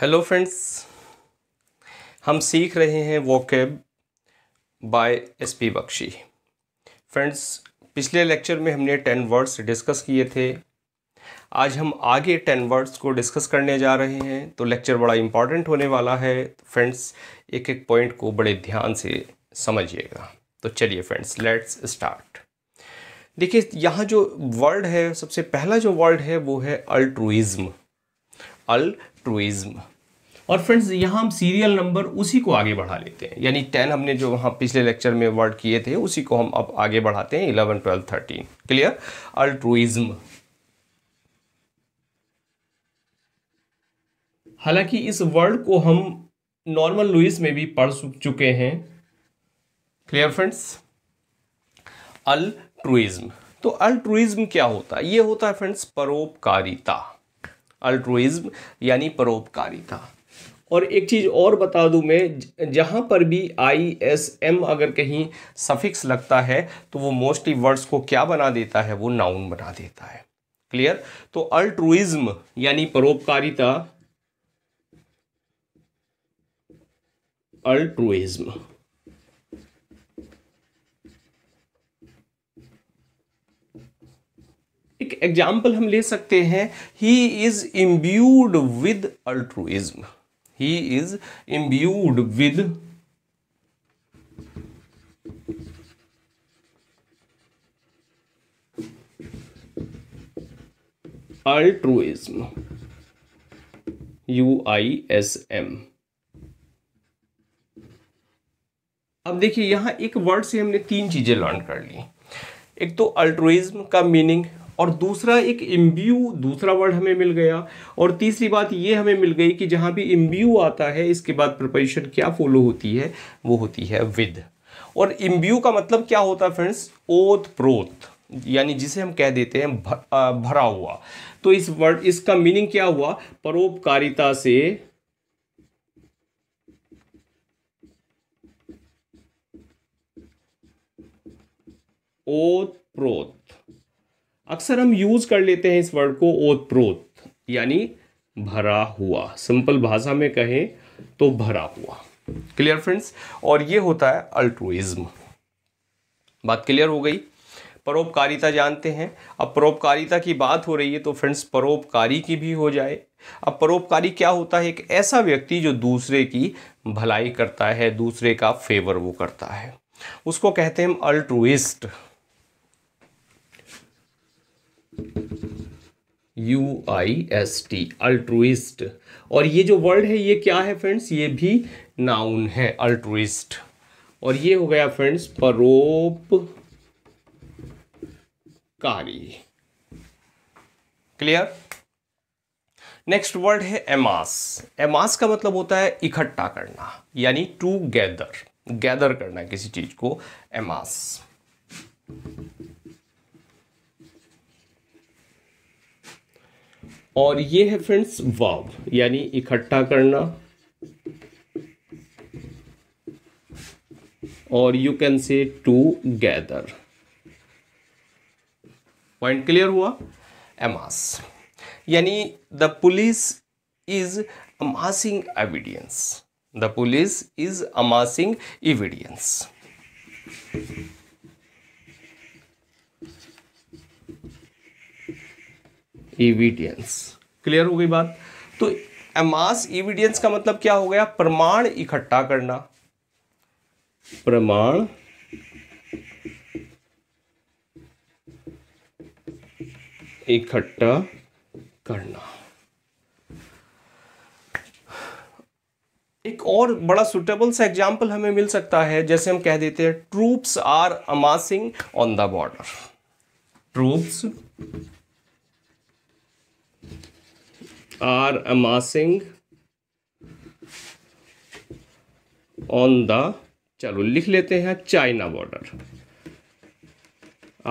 hello friends हम सीख रहे हैं वो कैब by S P Bakshi friends पिछले लेक्चर में हमने टेन वर्ड्स डिस्कस किए थे आज हम आगे टेन वर्ड्स को डिस्कस करने जा रहे हैं तो लेक्चर बड़ा इम्पॉर्टेंट होने वाला है फ्रेंड्स एक एक पॉइंट को बड़े ध्यान से समझिएगा तो चलिए फ्रेंड्स लेट्स स्टार्ट देखिए यहाँ जो वर्ड है सबसे पहला जो वर्ड है वो है अल्ट्रुइज़्म अल ट्रूइज्म और फ्रेंड्स यहाँ हम सीरियल नंबर उसी को आगे बढ़ा लेते हैं यानी टेन हमने जो वहाँ पिछले लेक्चर में वर्ड किए थे उसी को हम अब आगे बढ़ाते हैं eleven twelve thirteen clear altruism हालांकि इस वर्ड को हम नॉर्मल लुइस में भी पढ़ चुके हैं क्लियर फ्रेंड्स अल्ट्रुइज्म तो अल्ट्रुइज्म क्या होता है ये होता है फ्रेंड्स परोपकारिता अल्ट्रोइज्म यानी परोपकारी था और एक चीज़ और बता दूं मैं जहां पर भी आई एस एम अगर कहीं सफिक्स लगता है तो वो मोस्टली वर्ड्स को क्या बना देता है वो नाउन बना देता है क्लियर तो अल्ट्रुइज्म यानी परोपकारिता अल्ट्रुइज्म एक एग्जाम्पल हम ले सकते हैं he is imbued with altruism he is imbued with altruism U I S M अब देखिए यहां एक वर्ड से हमने तीन चीज़ें लर्न कर ली एक तो अल्ट्रोइज्म का मीनिंग और दूसरा एक इम्ब्यू दूसरा वर्ड हमें मिल गया और तीसरी बात ये हमें मिल गई कि जहाँ भी इम्ब्यू आता है इसके बाद प्रपोजिशन क्या फॉलो होती है वो होती है विद और इम्ब्यू का मतलब क्या होता है फ्रेंड्स ओत प्रोत यानी जिसे हम कह देते हैं भरा हुआ तो इस वर्ड इसका मीनिंग क्या हुआ परोपकारिता से ओत प्रोत अक्सर हम यूज़ कर लेते हैं इस वर्ड को ओतप्रोत यानी भरा हुआ सिंपल भाषा में कहें तो भरा हुआ क्लियर फ्रेंड्स और ये होता है अल्ट्रोइज्म बात क्लियर हो गई परोपकारिता जानते हैं अब परोपकारिता की बात हो रही है तो फ्रेंड्स परोपकारी की भी हो जाए अब परोपकारी क्या होता है एक ऐसा व्यक्ति जो दूसरे की भलाई करता है दूसरे का फेवर वो करता है उसको कहते हैं हम altruist U I S T altruist और ये जो वर्ड है ये क्या है फ्रेंड्स ये भी नाउन है अल्ट्रुइस्ट और ये हो गया फ्रेंड्स परोपकारी क्लियर नेक्स्ट वर्ड है एमास एमास का मतलब होता है इकट्ठा करना यानी टू गैदर गैदर करना किसी चीज को एमास और ये है फ्रेंड्स वाव यानी इकट्ठा करना और you can say together point clear हुआ एमास यानी the police is amassing evidence the police is amassing evidence evidence clear हो गई बात तो अमास इविडियंस का मतलब क्या हो गया प्रमाण इकट्ठा करना प्रमाण इकट्ठा करना एक और बड़ा सुटेबल सा एग्जाम्पल हमें मिल सकता है जैसे हम कह देते हैं troops are amassing on the border troops are amassing on the चलो लिख लेते हैं चाइना बॉर्डर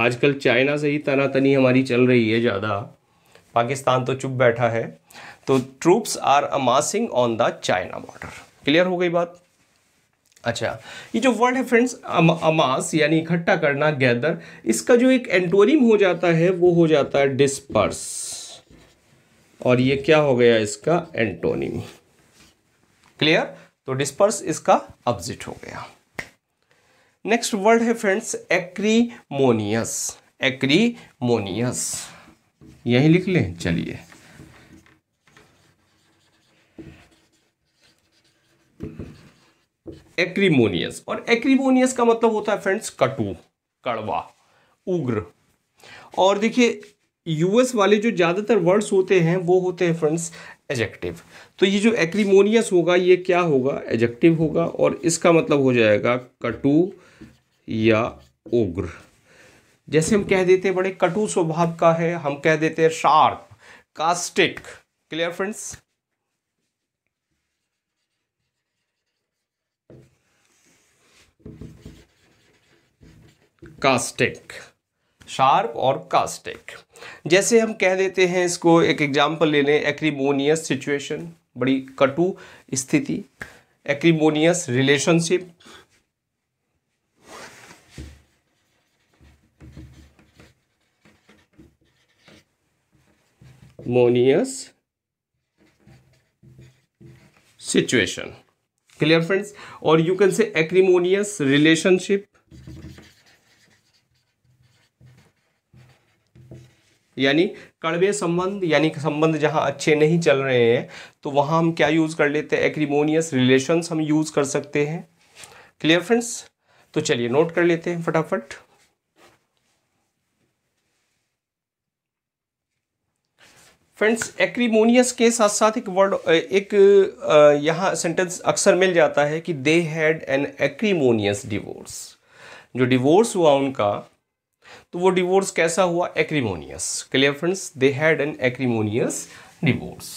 आजकल चाइना से ही तनातनी हमारी चल रही है ज़्यादा पाकिस्तान तो चुप बैठा है तो troops are amassing on the China border clear हो गई बात अच्छा ये जो वर्ड है फ्रेंड्स अम, अमास यानी इकट्ठा करना गैदर इसका जो एक एंटोरियम हो जाता है वो हो जाता है डिस्पर्स और ये क्या हो गया इसका एंटोनिम क्लियर तो डिस्पर्स इसका ऑब्जिट हो गया नेक्स्ट वर्ड है फ्रेंड्स एक्रीमोनियस एक्रीमोनियस यही लिख लें चलिए एक्रीमोनियस और एक्रीमोनियस का मतलब होता है फ्रेंड्स कटु कड़वा उग्र और देखिए यूएस वाले जो ज़्यादातर वर्ड्स होते हैं वो होते हैं फ्रेंड्स एजेक्टिव तो ये जो एक्रीमोनियस होगा ये क्या होगा एजेक्टिव होगा और इसका मतलब हो जाएगा कटु या उग्र जैसे हम कह देते हैं बड़े कटु स्वभाव का है हम कह देते हैं sharp caustic clear friends caustic sharp और कास्टिक जैसे हम कह देते हैं इसको एक एग्जाम्पल ले लें एक्रीमोनियस सिचुएशन बड़ी कटु स्थिति एक्रीमोनियस रिलेशनशिप मोनियस सिचुएशन क्लियर फ्रेंड्स और you can say acrimonious relationship यानी कड़वे संबंध यानी संबंध जहाँ अच्छे नहीं चल रहे हैं तो वहाँ हम क्या यूज़ कर लेते हैं एक्रीमोनियस रिलेशंस हम यूज़ कर सकते हैं क्लियर फ्रेंड्स तो चलिए नोट कर लेते हैं फटाफट फ्रेंड्स एक्रीमोनियस के साथ साथ एक वर्ड एक यहाँ सेंटेंस अक्सर मिल जाता है कि they had an acrimonious divorce जो डिवोर्स हुआ उनका तो वो डिवोर्स कैसा हुआ acrimonious clear friends they had an acrimonious divorce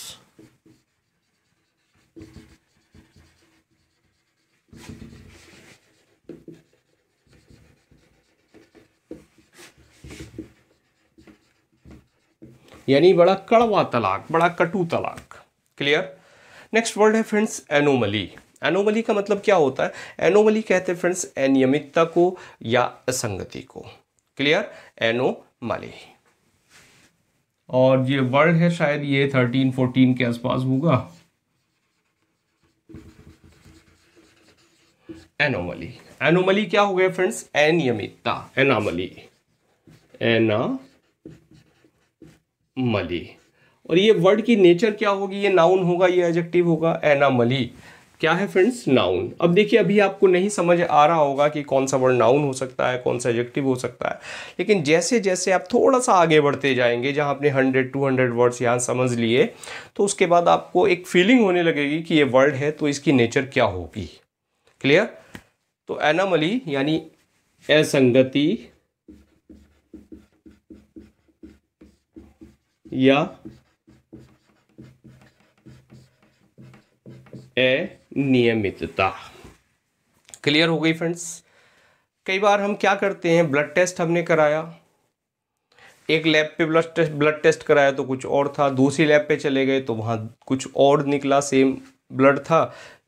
यानी बड़ा कड़वा तलाक बड़ा कटु तलाक क्लियर नेक्स्ट वर्ड है फ्रेंड्स एनोमली एनोमली का मतलब क्या होता है एनोमली कहते हैं फ्रेंड्स अनियमितता को या असंगति को क्लियर एनोमाली और ये वर्ल्ड है शायद ये थर्टीन फोर्टीन के आसपास होगा एनोमली एनोमली क्या हो गया फ्रेंड्स अनियमितता एनामली एनामली और ये वर्ड की नेचर क्या होगी ये नाउन होगा ये एडजेक्टिव होगा एनामली क्या है फ्रेंड्स नाउन अब देखिए अभी आपको नहीं समझ आ रहा होगा कि कौन सा वर्ड नाउन हो सकता है कौन सा एडजेक्टिव हो सकता है लेकिन जैसे जैसे आप थोड़ा सा आगे बढ़ते जाएंगे जहां आपने हंड्रेड टू हंड्रेड वर्ड्स यहां समझ लिए तो उसके बाद आपको एक फीलिंग होने लगेगी कि ये वर्ड है तो इसकी नेचर क्या होगी क्लियर तो एनामली यानी असंगति या ए नियमितता क्लियर हो गई फ्रेंड्स कई बार हम क्या करते हैं ब्लड टेस्ट हमने कराया एक लैब पे ब्लड टेस्ट ब्लड टेस्ट कराया तो कुछ और था दूसरी लैब पे चले गए तो वहाँ कुछ और निकला सेम ब्लड था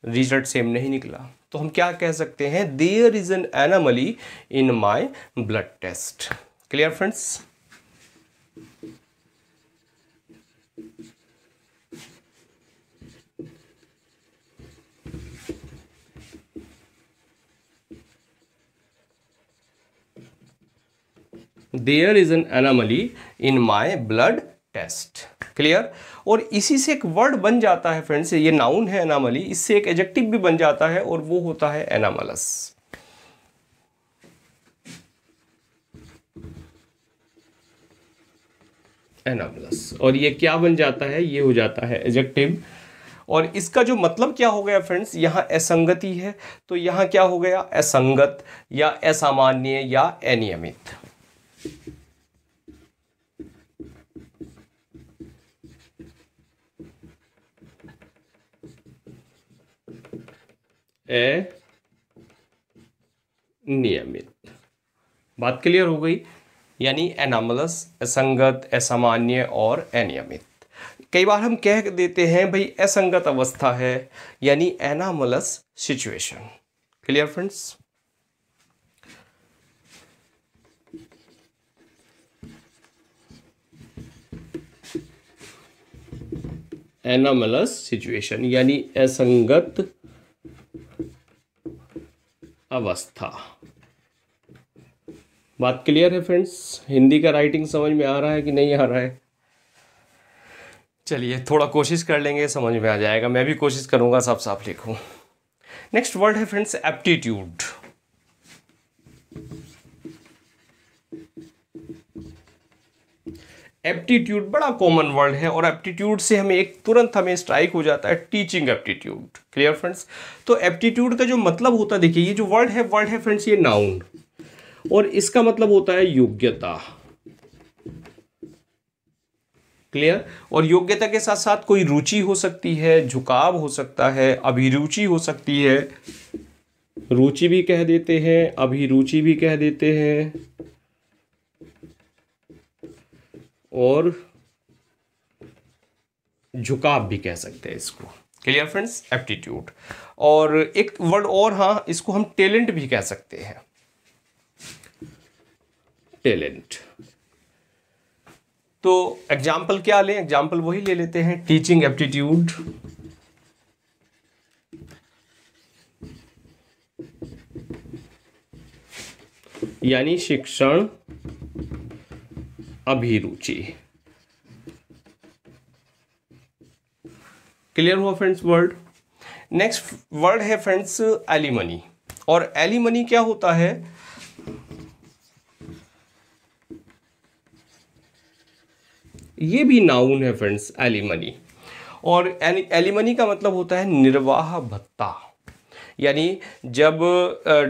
रिजल्ट सेम नहीं निकला तो हम क्या कह सकते हैं there is an anomaly in my blood test clear friends there is an anomaly in my blood test clear और इसी से एक वर्ड बन जाता है फ्रेंड्स ये नाउन है एनामली इससे एक एजेक्टिव भी बन जाता है और वो होता है एनामलस एनामलस और ये क्या बन जाता है ये हो जाता है एजेक्टिव और इसका जो मतलब क्या हो गया फ्रेंड्स यहाँ असंगति है तो यहाँ क्या हो गया असंगत या असामान्य या अनियमित नियमित बात क्लियर हो गई यानी एनामलस असंगत असामान्य और अनियमित कई बार हम कह देते हैं भाई असंगत अवस्था है यानी anomalous situation clear friends anomalous situation यानी असंगत अवस्था बात क्लियर है फ्रेंड्स हिंदी का राइटिंग समझ में आ रहा है कि नहीं आ रहा है चलिए थोड़ा कोशिश कर लेंगे समझ में आ जाएगा मैं भी कोशिश करूंगा साफ साफ लिखूं नेक्स्ट वर्ड है फ्रेंड्स एप्टीट्यूड एप्टीट्यूड बड़ा कॉमन वर्ड है और एप्टीट्यूड से हमें एक तुरंत हमें स्ट्राइक हो जाता है टीचिंग एप्टीट्यूड क्लियर फ्रेंड्स तो एप्टीट्यूड का जो मतलब होता है देखिए ये जो वर्ड है वर्ड है फ्रेंड्स ये नाउन और इसका मतलब होता है योग्यता क्लियर और योग्यता के साथ साथ कोई रुचि हो सकती है झुकाव हो सकता है अभिरुचि हो सकती है रुचि भी कह देते हैं अभिरुचि भी कह देते हैं और झुकाव भी कह सकते हैं इसको क्लियर फ्रेंड्स एप्टीट्यूड और एक वर्ड और हाँ इसको हम टैलेंट भी कह सकते हैं टैलेंट तो एग्जाम्पल क्या लें एग्जाम्पल वही ले लेते हैं टीचिंग एप्टीट्यूड यानी शिक्षण अभिरुचि क्लियर हुआ फ्रेंड्स वर्ड नेक्स्ट वर्ड है फ्रेंड्स एलिमनी और एलिमनी क्या होता है ये भी नाउन है फ्रेंड्स एलिमनी और एलिमनी का मतलब होता है निर्वाह भत्ता यानी जब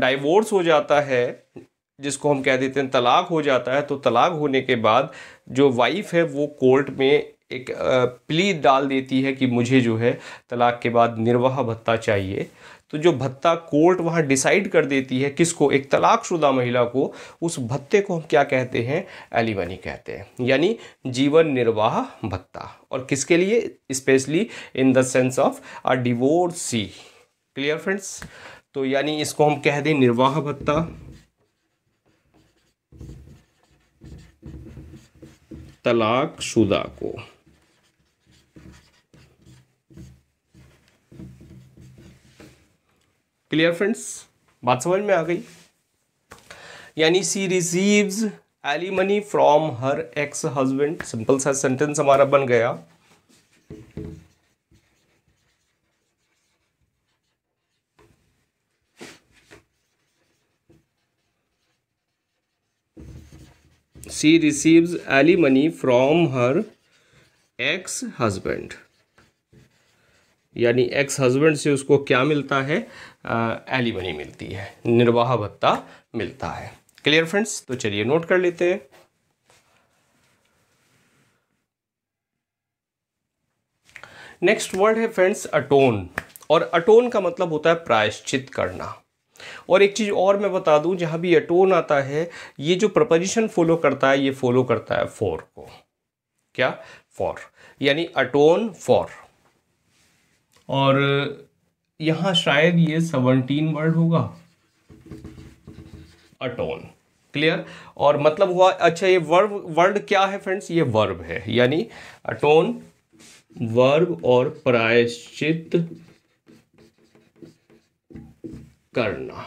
डाइवोर्स हो जाता है जिसको हम कह देते हैं तलाक हो जाता है तो तलाक होने के बाद जो वाइफ है वो कोर्ट में एक प्ली डाल देती है कि मुझे जो है तलाक के बाद निर्वाह भत्ता चाहिए तो जो भत्ता कोर्ट वहाँ डिसाइड कर देती है किसको एक तलाकशुदा महिला को उस भत्ते को हम क्या कहते हैं एलिमनी कहते हैं यानी जीवन निर्वाह भत्ता और किसके लिए specially in the sense of a divorcee clear friends तो यानी इसको हम कह दें निर्वाह भत्ता तलाक शुदा को क्लियर फ्रेंड्स बात समझ में आ गई यानी she receives alimony from her ex husband simple सा सेंटेंस हमारा बन गया she receives alimony from her ex husband यानी एक्स हस्बैंड से उसको क्या मिलता है एलिमनी मिलती है निर्वाह भत्ता मिलता है क्लियर फ्रेंड्स तो चलिए नोट कर लेते हैं नेक्स्ट वर्ड है फ्रेंड्स अटोन और अटोन का मतलब होता है प्रायश्चित करना और एक चीज़ और मैं बता दूं जहाँ भी अटोन आता है ये जो प्रपोजिशन फॉलो करता है ये फॉलो करता है फॉर को क्या फॉर यानी अटोन फॉर और यहाँ शायद ये सेवनटीन वर्ड होगा अटोन क्लियर और मतलब हुआ अच्छा ये वर्ब वर्ड क्या है फ्रेंड्स ये वर्ब है यानी अटोन वर्ब और प्रायश्चित करना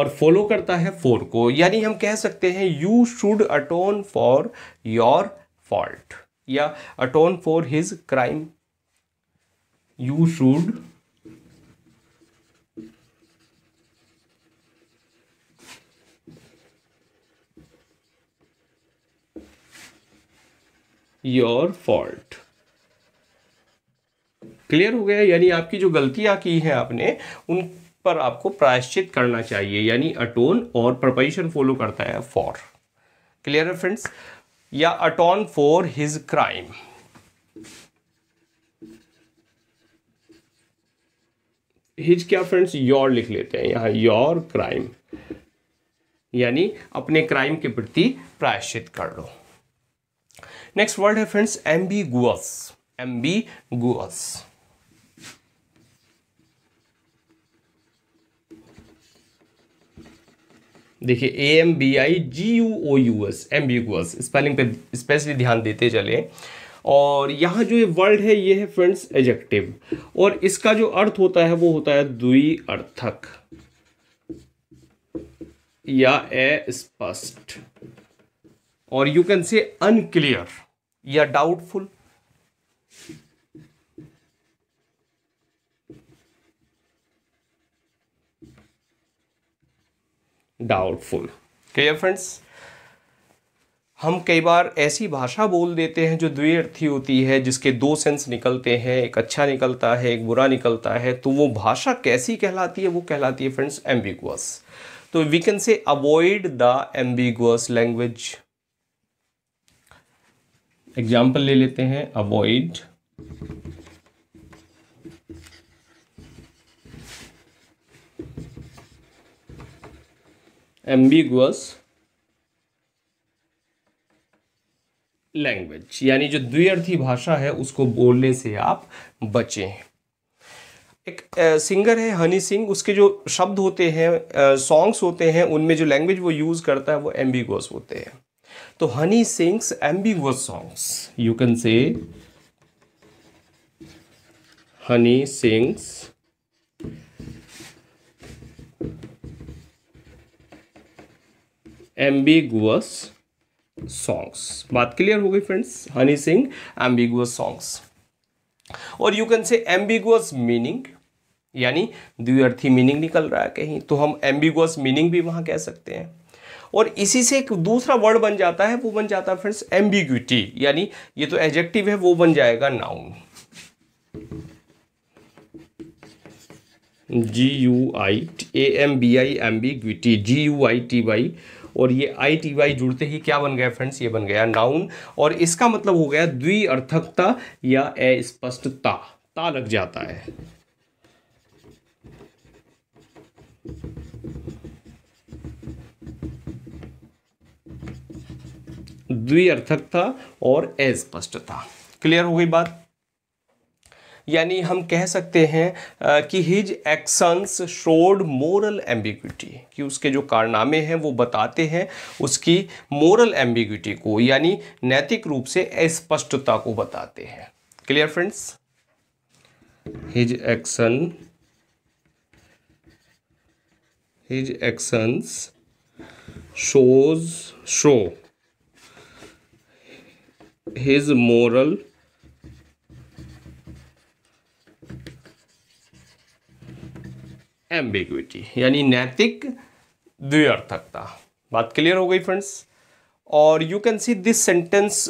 और फॉलो करता है फोर को यानी हम कह सकते हैं you should atone for your fault या atone for his crime you should your fault clear हो गया यानी आपकी जो गलतियाँ की हैं आपने उन पर आपको प्रायश्चित करना चाहिए यानी अटोन और प्रपोजिशन फॉलो करता है फॉर क्लियर है फ्रेंड्स या atone for his crime his क्या फ्रेंड्स योर लिख लेते हैं यहां योर क्राइम यानी अपने क्राइम के प्रति प्रायश्चित कर लो नेक्स्ट वर्ड है फ्रेंड्स एम्बीगुअस गुअस देखिए A M B I G U O U S S spelling पे स्पेशली ध्यान देते चले और यहाँ जो ये वर्ड है ये है फ्रेंड्स एजेक्टिव और इसका जो अर्थ होता है वो होता है द्वि अर्थक या अस्पष्ट और यू कैन से अनक्लियर या डाउटफुल डाउटफुल क्लियर फ्रेंड्स हम कई बार ऐसी भाषा बोल देते हैं जो द्विअर्थी होती है जिसके दो सेंस निकलते हैं एक अच्छा निकलता है एक बुरा निकलता है तो वो भाषा कैसी कहलाती है वो कहलाती है फ्रेंड्स एम्बिगुअस तो we can say avoid the ambiguous language example ले लेते हैं अवॉइड एम्बिगुअस लैंग्वेज यानी जो द्विअर्थी भाषा है उसको बोलने से आप बचें एक सिंगर है हनी सिंह उसके जो शब्द होते हैं सॉन्ग्स होते हैं उनमें जो लैंग्वेज वो यूज़ करता है वो एम्बिगुअस होते हैं तो Honey sings ambiguous songs you can say Honey sings ambiguous songs बात क्लियर हो गई friends Honey Singh ambiguous songs और you can say ambiguous meaning यानी द्व्यर्थी मीनिंग निकल रहा है कहीं तो हम एम्बिगुअस मीनिंग भी वहां कह सकते हैं और इसी से एक दूसरा वर्ड बन जाता है वो बन जाता है फ्रेंड्स एम्बिग्यूटी यानी ये तो एजेक्टिव है वो बन जाएगा noun G U I A M B I ambiguity G U I T Y और ये आई टी वाई जुड़ते ही क्या बन गया फ्रेंड्स ये बन गया नाउन और इसका मतलब हो गया द्विअर्थकता या अस्पष्टता ता लग जाता है द्विअर्थकता और अस्पष्टता क्लियर हो गई बात यानी हम कह सकते हैं कि his actions showed moral ambiguity कि उसके जो कारनामे हैं वो बताते हैं उसकी मोरल एम्बिग्यूटी को यानी नैतिक रूप से अस्पष्टता को बताते हैं clear friends his action his actions shows show his moral ambiguity यानी नैतिक द्व्यर्थकता बात क्लियर हो गई फ्रेंड्स और you can see this sentence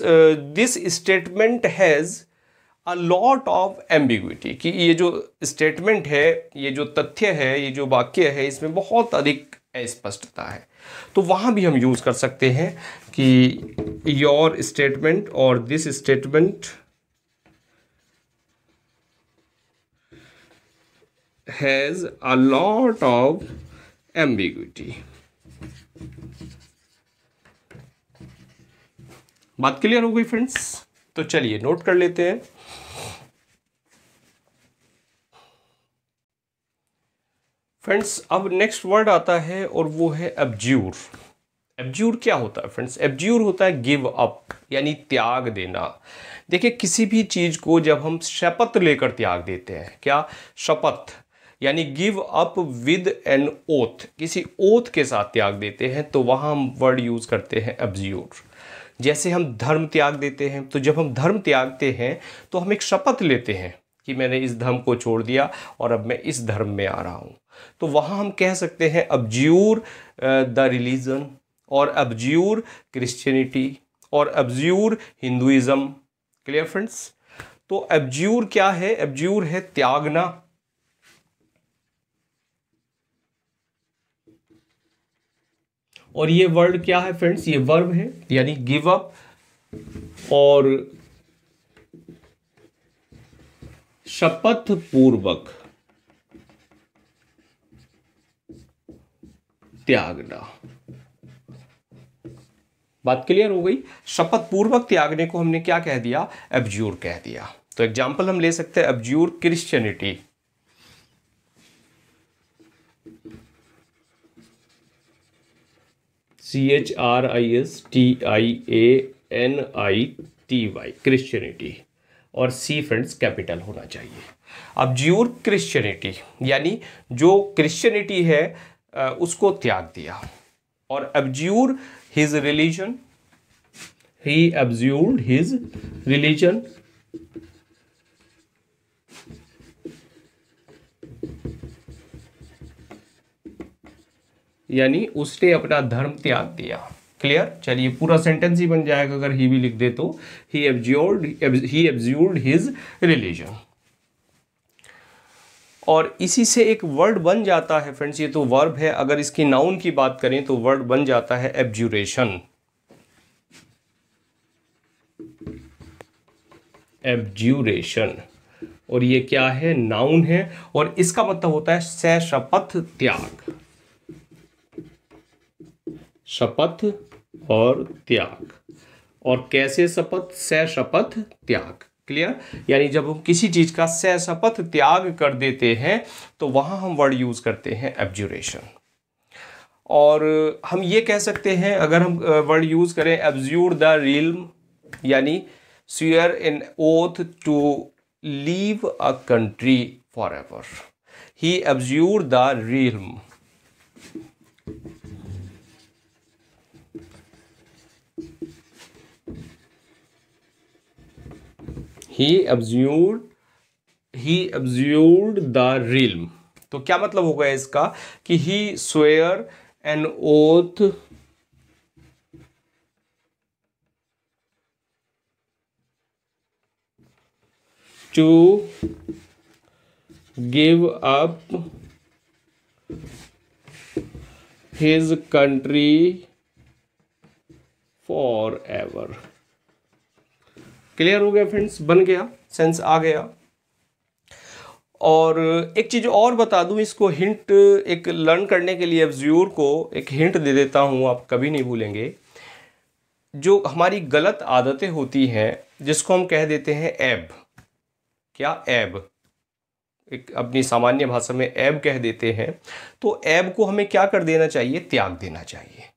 this statement has a lot of ambiguity कि ये जो स्टेटमेंट है ये जो तथ्य है ये जो वाक्य है इसमें बहुत अधिक अस्पष्टता है तो वहाँ भी हम यूज़ कर सकते हैं कि योर स्टेटमेंट और this statement has a lot of ambiguity बात क्लियर हो गई फ्रेंड्स तो चलिए नोट कर लेते हैं फ्रेंड्स अब नेक्स्ट वर्ड आता है और वो है एब्ज्यूर एब्ज्यूर क्या होता है फ्रेंड्स एब्ज्यूर होता है गिव अप यानी त्याग देना देखिए किसी भी चीज़ को जब हम शपथ लेकर त्याग देते हैं क्या शपथ यानी give up with an oath किसी ओथ के साथ त्याग देते हैं तो वहाँ हम वर्ड यूज़ करते हैं अब्ज्यूर जैसे हम धर्म त्याग देते हैं तो जब हम धर्म त्यागते हैं तो हम एक शपथ लेते हैं कि मैंने इस धर्म को छोड़ दिया और अब मैं इस धर्म में आ रहा हूँ तो वहाँ हम कह सकते हैं अब्ज्यूर द रिलीजन और अब्ज्यूर क्रिश्चियनिटी और अब्ज्यूर हिंदुज़म क्लियर फ्रेंड्स तो एब्ज्यूर क्या है एब्ज्यूर है त्यागना और ये वर्ड क्या है फ्रेंड्स ये वर्ब है यानी गिव अप और शपथ पूर्वक त्यागना बात क्लियर हो गई शपथ पूर्वक त्यागने को हमने क्या कह दिया एब्ज्यूर कह दिया तो एग्जाम्पल हम ले सकते हैं abjure Christianity C H R I S T I A N I T Y Christianity और सी फ्रेंड्स कैपिटल होना चाहिए अब ज्यूर क्रिश्चियनिटी यानी जो क्रिश्चियनिटी है उसको त्याग दिया और abjure his religion he abjured his religion यानी उसने अपना धर्म त्याग दिया क्लियर चलिए पूरा सेंटेंस ही बन जाएगा अगर ही भी लिख दे तो ही एब्ज्योर्ड ही एब्ज्यूर्ड हिज रिलीजन और इसी से एक वर्ड बन जाता है फ्रेंड्स ये तो वर्ब है अगर इसकी नाउन की बात करें तो वर्ड बन जाता है एब्ज्यूरेशन एब्ज्यूरेशन और ये क्या है नाउन है और इसका मतलब होता है सशपथ त्याग शपथ और त्याग और कैसे शपथ स शपथ त्याग क्लियर यानी जब हम किसी चीज का स शपथ त्याग कर देते हैं तो वहां हम वर्ड यूज करते हैं एब्जुरेशन और हम ये कह सकते हैं अगर हम वर्ड यूज करें एब्ज्यूर द रिल्म यानी swear in oath to leave a country forever he abjure the realm he abjured he abjured the realm तो क्या मतलब होगा इसका कि he swear an oath give up his country forever clear हो गया friends बन गया सेंस आ गया और एक चीज़ और बता दूं इसको हिंट एक लर्न करने के लिए अफजूर को एक हिंट दे देता हूं आप कभी नहीं भूलेंगे जो हमारी गलत आदतें होती हैं जिसको हम कह देते हैं ऐब क्या ऐब एक अपनी सामान्य भाषा में ऐब कह देते हैं तो ऐब को हमें क्या कर देना चाहिए त्याग देना चाहिए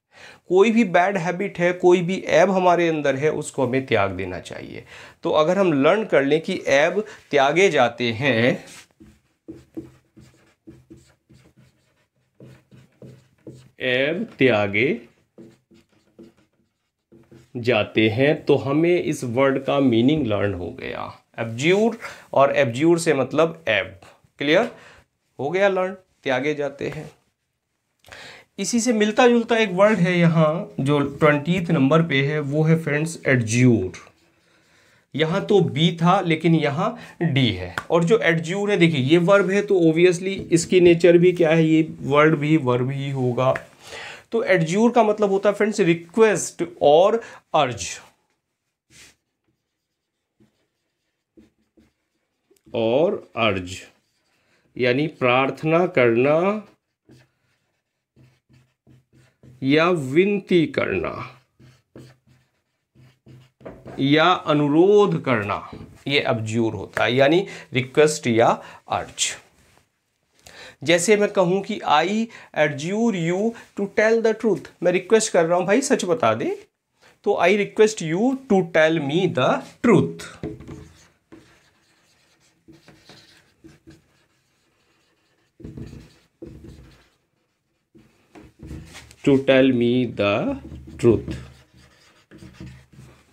कोई भी बैड हैबिट है कोई भी ऐब हमारे अंदर है उसको हमें त्याग देना चाहिए तो अगर हम लर्न कर लें कि ऐब त्यागे जाते हैं ऐब त्यागे जाते हैं तो हमें इस वर्ड का मीनिंग लर्न हो गया एब्ज्यूर और एब्ज्यूर से मतलब एब क्लियर हो गया लर्न त्यागे जाते हैं इसी से मिलता जुलता एक वर्ड है यहाँ जो ट्वेंटी नंबर पे है वो है फ्रेंड्स एडज्यूर यहाँ तो बी था लेकिन यहाँ डी है और जो एडज्यूर है देखिए ये वर्ब है तो ओबियसली इसकी नेचर भी क्या है ये वर्ड भी वर्ब ही होगा तो एडज्यूर का मतलब होता है फ्रेंड्स रिक्वेस्ट और अर्ज और अर्ज यानी प्रार्थना करना या विनती करना या अनुरोध करना ये अबज्यूर होता है यानी रिक्वेस्ट या अर्ज जैसे मैं कहूं कि I adjure you to tell the truth मैं रिक्वेस्ट कर रहा हूं भाई सच बता दे तो I request you to tell me the truth to tell me the truth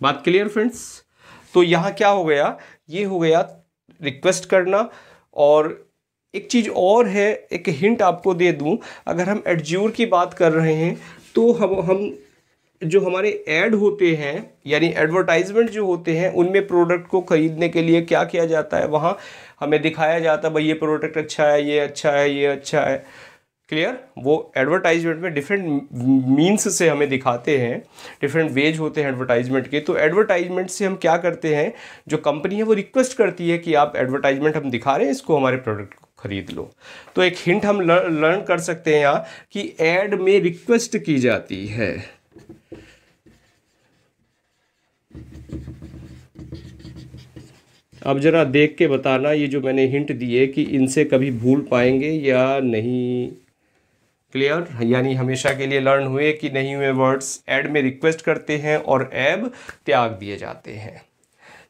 बात क्लियर फ्रेंड्स तो यहाँ क्या हो गया ये हो गया रिक्वेस्ट करना और एक चीज़ और है एक हिंट आपको दे दूं अगर हम एडज्योर की बात कर रहे हैं तो हम हम जो हमारे ऐड होते हैं यानी एडवर्टाइजमेंट जो होते हैं उनमें प्रोडक्ट को ख़रीदने के लिए क्या किया जाता है वहाँ हमें दिखाया जाता है भाई ये प्रोडक्ट अच्छा है ये अच्छा है ये अच्छा है क्लियर वो एडवर्टाइजमेंट में डिफरेंट मीन्स से हमें दिखाते हैं डिफरेंट वेज होते हैं एडवर्टाइजमेंट के तो एडवर्टाइजमेंट से हम क्या करते हैं जो कंपनी है वो रिक्वेस्ट करती है कि आप एडवर्टाइजमेंट हम दिखा रहे हैं इसको हमारे प्रोडक्ट को खरीद लो तो एक हिंट हम लर्न कर सकते हैं यहाँ कि एड में रिक्वेस्ट की जाती है अब ज़रा देख के बताना ये जो मैंने हिंट दिए कि इनसे कभी भूल पाएंगे या नहीं क्लियर यानी हमेशा के लिए लर्न हुए कि नहीं हुए वर्ड्स एड में रिक्वेस्ट करते हैं और ऐब त्याग दिए जाते हैं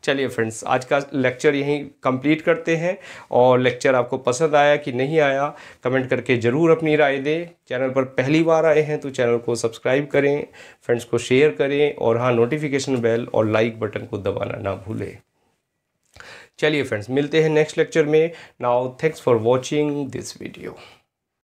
चलिए फ्रेंड्स आज का लेक्चर यहीं कंप्लीट करते हैं और लेक्चर आपको पसंद आया कि नहीं आया कमेंट करके ज़रूर अपनी राय दें चैनल पर पहली बार आए हैं तो चैनल को सब्सक्राइब करें फ्रेंड्स को शेयर करें और हाँ नोटिफिकेशन बेल और लाइक बटन को दबाना ना भूलें चलिए फ्रेंड्स मिलते हैं नेक्स्ट लेक्चर में now thanks for watching this video